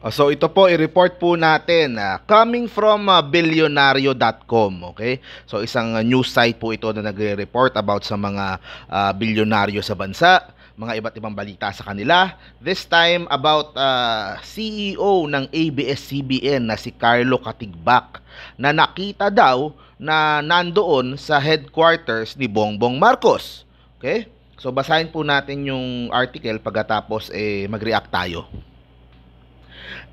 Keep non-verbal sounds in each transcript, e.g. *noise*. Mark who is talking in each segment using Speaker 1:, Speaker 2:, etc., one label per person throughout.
Speaker 1: Ah, so ito po i-report po natin uh, coming from uh, ah, billionario.com, okay? So isang uh, news site po ito na nagre-report about sa mga uh, bilyonaryo sa bansa mga iba't ibang balita sa kanila. This time about uh, CEO ng ABS-CBN na si Carlo Katigbak na nakita daw na nandoon sa headquarters ni Bongbong Marcos. Okay? So basahin po natin yung article pagkatapos eh mag-react tayo.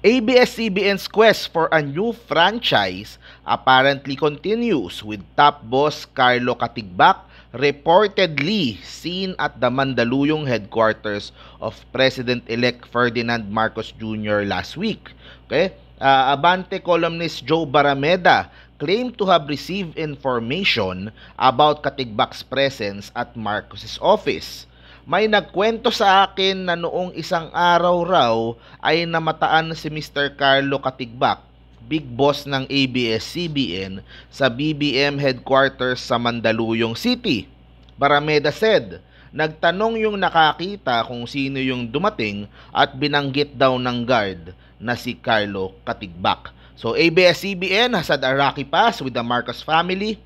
Speaker 1: ABS-CBN's quest for a new franchise apparently continues with top boss Carlo Katigbak reportedly seen at the Mandaluyong headquarters of President-elect Ferdinand Marcos Jr. last week. Okay? Uh, Abante columnist Joe Barameda claimed to have received information about Katigbak's presence at Marcos's office. May nagkwento sa akin na noong isang araw raw ay namataan si Mr. Carlo Katigbak, big boss ng ABS-CBN sa BBM headquarters sa Mandaluyong City. Barameda said, nagtanong yung nakakita kung sino yung dumating at binanggit daw ng guard na si Carlo Katigbak. So ABS-CBN has had a rocky past with the Marcos family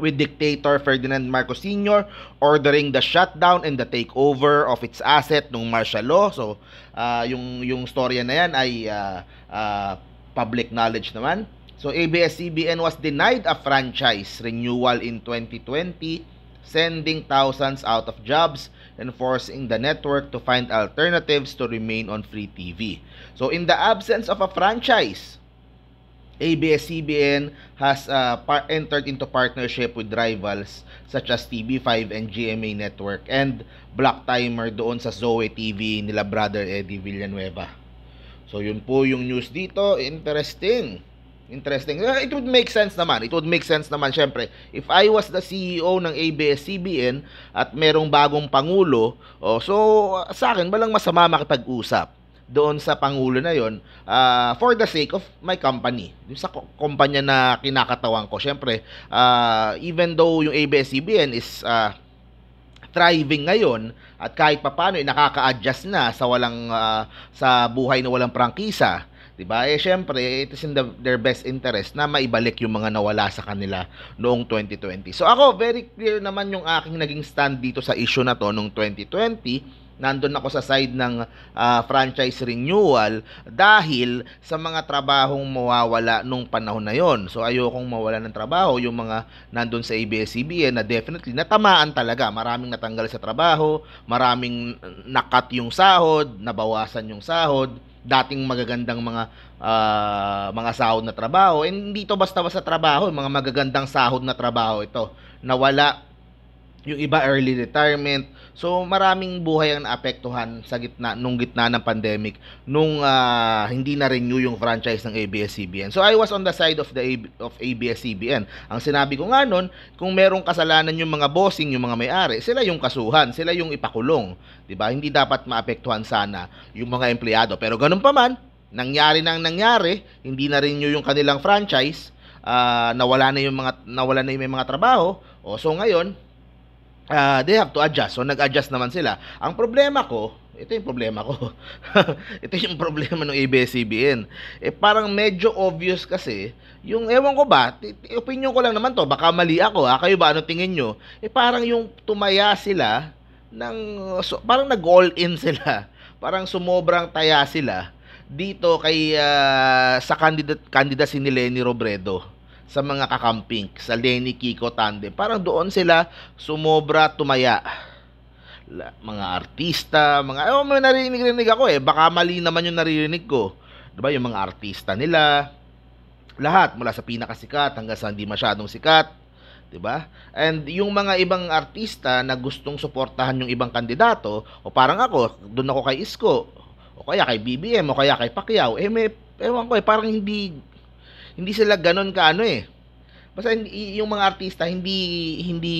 Speaker 1: with dictator Ferdinand Marcos Sr. ordering the shutdown and the takeover of its asset nung martial law. So, uh, yung yung storya na yan ay uh, uh, public knowledge naman. So, ABS-CBN was denied a franchise renewal in 2020, sending thousands out of jobs and forcing the network to find alternatives to remain on free TV. So, in the absence of a franchise, ABS-CBN has uh, par- entered into partnership with rivals such as TV5 and GMA Network and Black Timer doon sa Zoe TV nila brother Eddie Villanueva. So yun po yung news dito, interesting. Interesting. Ah, it would make sense naman. It would make sense naman syempre. If I was the CEO ng ABS-CBN at merong bagong pangulo, oh, so sa akin balang masama makipag-usap doon sa pangulo na yon uh, ah, for the sake of my company yung sa kumpanya na kinakatawan ko syempre uh, ah, even though yung ABS-CBN is uh, thriving ngayon at kahit papaano ay eh, nakaka-adjust na sa walang uh, sa buhay na walang prangkisa 'di ba? Eh syempre, it is in the, their best interest na maibalik yung mga nawala sa kanila noong 2020. So ako, very clear naman yung aking naging stand dito sa issue na to noong 2020 nandun ako sa side ng uh, franchise renewal dahil sa mga trabahong mawawala nung panahon na yon. So ayokong mawala ng trabaho yung mga nandun sa ABS-CBN na definitely natamaan talaga. Maraming natanggal sa trabaho, maraming nakat yung sahod, nabawasan yung sahod dating magagandang mga uh, mga sahod na trabaho. And dito basta-basta trabaho, mga magagandang sahod na trabaho ito. Nawala yung iba early retirement. So maraming buhay ang naapektuhan sa gitna nung gitna ng pandemic nung uh, hindi na renew yung franchise ng ABS-CBN. So I was on the side of the A- of ABS-CBN. Ang sinabi ko nga noon, kung merong kasalanan yung mga bossing, yung mga may-ari, sila yung kasuhan, sila yung ipakulong, 'di ba? Hindi dapat maapektuhan sana yung mga empleyado. Pero ganun pa man, nangyari nang nangyari, hindi na renew yung kanilang franchise, uh, nawala na yung mga nawala na yung may mga trabaho. O so ngayon, uh, they have to adjust. So nag-adjust naman sila. Ang problema ko, ito yung problema ko. *laughs* ito yung problema ng ABS-CBN. Eh parang medyo obvious kasi, yung ewan ko ba, opinion ko lang naman to, baka mali ako ha, ah. kayo ba ano tingin nyo? Eh parang yung tumaya sila, ng, so, parang nag-all in sila. *laughs* Parang sumobrang taya sila dito kay uh, sa candidate kandidat si Lenny Robredo sa mga kakamping sa Lenny Kiko Tande. Parang doon sila sumobra tumaya. La, mga artista, mga oh, may naririnig-rinig ako eh. Baka mali naman yung naririnig ko. 'Di ba? Yung mga artista nila, lahat mula sa pinakasikat hanggang sa hindi masyadong sikat. 'di ba? And yung mga ibang artista na gustong suportahan yung ibang kandidato, o parang ako, doon ako kay Isko, o kaya kay BBM, o kaya kay Pacquiao, eh may ewan ko eh, parang hindi hindi sila ganun ano eh. Basta yung mga artista hindi hindi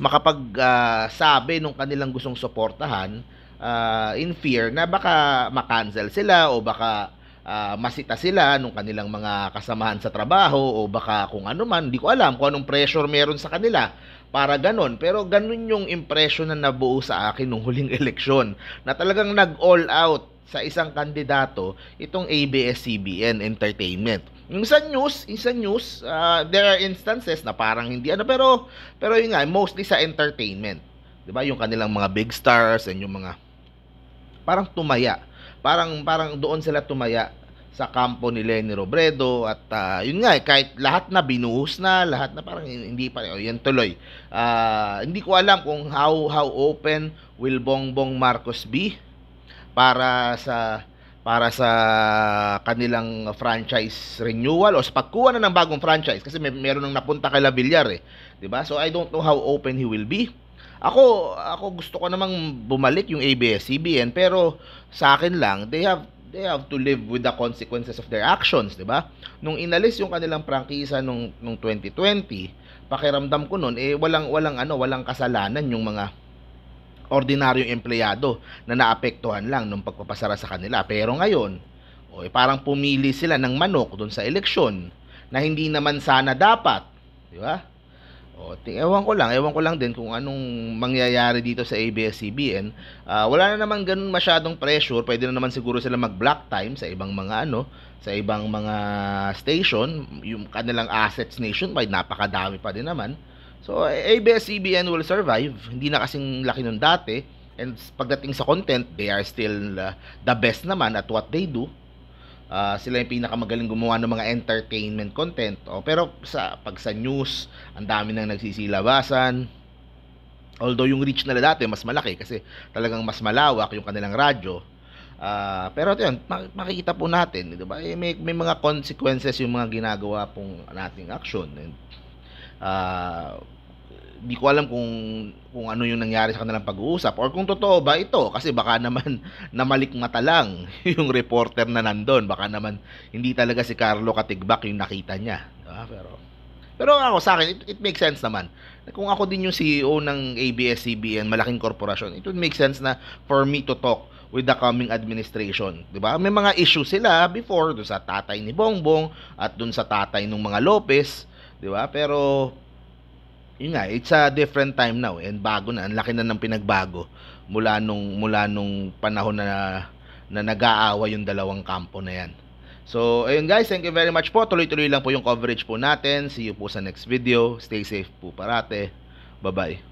Speaker 1: makapag uh, sabi nung kanilang gustong suportahan uh, in fear na baka makancel sila o baka uh, masita sila nung kanilang mga kasamahan sa trabaho o baka kung ano man, hindi ko alam kung anong pressure meron sa kanila para ganon. Pero ganon yung impression na nabuo sa akin nung huling *laughs* eleksyon na talagang nag-all out sa isang kandidato itong ABS-CBN Entertainment yung sa news, sa news, uh, there are instances na parang hindi ano pero pero yun nga mostly sa entertainment. 'Di ba? Yung kanilang mga big stars and yung mga parang tumaya. Parang parang doon sila tumaya sa kampo ni Lenny Robredo at uh, yun nga eh, kahit lahat na binuhos na lahat na parang hindi pa oh, yun tuloy uh, hindi ko alam kung how how open will Bongbong Marcos be para sa para sa kanilang franchise renewal o sa pagkuha na ng bagong franchise kasi may meron nang napunta kay Lavillar eh, 'di ba? So I don't know how open he will be. Ako ako gusto ko namang bumalik yung ABS-CBN pero sa akin lang they have they have to live with the consequences of their actions, 'di ba? Nung inalis yung kanilang prangkisa nung nung 2020, pakiramdam ko noon eh walang walang ano, walang kasalanan yung mga ordinaryong empleyado na naapektuhan lang nung pagpapasara sa kanila. Pero ngayon, o, eh, parang pumili sila ng manok doon sa eleksyon na hindi naman sana dapat. Di ba? O, ewan ko lang, ewan ko lang din kung anong mangyayari dito sa ABS-CBN. Uh, ah, wala na naman ganun masyadong pressure. Pwede na naman siguro sila mag-block time sa ibang mga ano, sa ibang mga station. Yung kanilang assets nationwide, napakadami pa din naman. So, ABS-CBN will survive. Hindi na kasing laki nun dati. And pagdating sa content, they are still uh, the best naman at what they do. Uh, sila yung pinakamagaling gumawa ng mga entertainment content. Oh, pero sa pag sa news, ang dami nang nagsisilabasan. Although yung reach nila dati mas malaki kasi talagang mas malawak yung kanilang radyo. Uh, pero ito yun, makikita po natin, di ba? Eh, may, may mga consequences yung mga ginagawa pong nating action. And, uh, di ko alam kung kung ano yung nangyari sa kanilang pag-uusap or kung totoo ba ito kasi baka naman *laughs* namalik mata lang *laughs* yung reporter na nandoon baka naman hindi talaga si Carlo Katigbak yung nakita niya ah, pero pero ako sa akin it, it makes sense naman kung ako din yung CEO ng ABS-CBN malaking korporasyon it would make sense na for me to talk with the coming administration. 'di ba? May mga issue sila before do sa tatay ni Bongbong at dun sa tatay ng mga Lopez, 'di ba? Pero yun nga, it's a different time now eh, and bago na, ang laki na ng pinagbago mula nung mula nung panahon na na nag-aawa yung dalawang kampo na yan. So, ayun guys, thank you very much po. Tuloy-tuloy lang po yung coverage po natin. See you po sa next video. Stay safe po parate. Bye-bye.